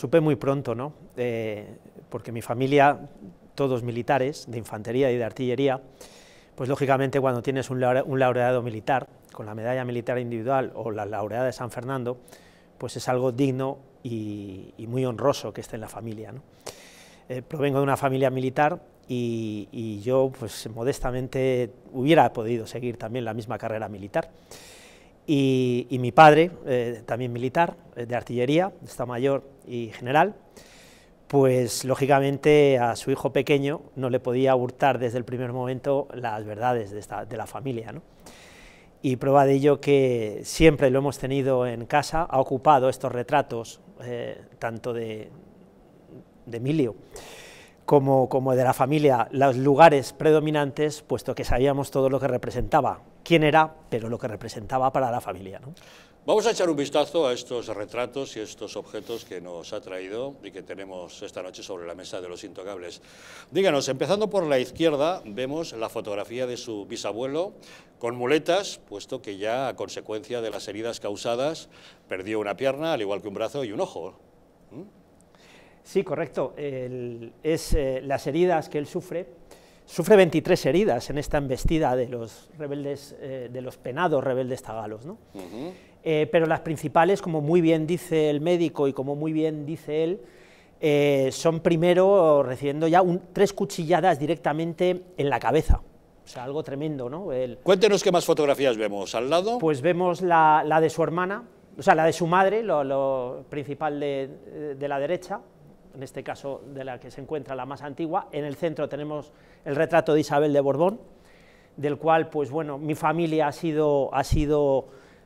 Supe muy pronto, ¿no? Eh, porque mi familia, todos militares, de infantería y de artillería, pues lógicamente cuando tienes un, laureado militar, con la medalla militar individual o la laureada de San Fernando, pues es algo digno y, muy honroso que esté en la familia. Eh, provengo de una familia militar y, y yo, pues modestamente, hubiera podido seguir también la misma carrera militar y, mi padre, eh, también militar, eh, de artillería, está mayor y general, pues lógicamente a su hijo pequeño no le podía hurtar desde el primer momento las verdades de, la familia. ¿no? Y prueba de ello que siempre lo hemos tenido en casa, ha ocupado estos retratos, eh, tanto de Emilio, como, de la familia los lugares predominantes, puesto que sabíamos todo lo que representaba, quién era, pero lo que representaba para la familia. Vamos a echar un vistazo a estos retratos y estos objetos que nos ha traído y que tenemos esta noche sobre la mesa de los intocables. Díganos, empezando por la izquierda, vemos la fotografía de su bisabuelo con muletas, puesto que ya a consecuencia de las heridas causadas perdió una pierna, al igual que un brazo y un ojo. ¿Mm? Sí, correcto. es eh, las heridas que él sufre. Sufre 23 heridas en esta embestida de los rebeldes, eh, de los penados rebeldes tagalos. ¿no? Eh, pero las principales, como muy bien dice el médico y como muy bien dice él, son primero recibiendo ya tres cuchilladas directamente en la cabeza. O sea, algo tremendo, ¿no? Cuéntenos qué más fotografías vemos. ¿Al lado? Pues vemos la, de su hermana, o sea, la de su madre, lo, principal de la derecha, en este caso de la que se encuentra la más antigua. En el centro tenemos el retrato de Isabel de Borbón, del cual, pues bueno, mi familia ha sido, ha sido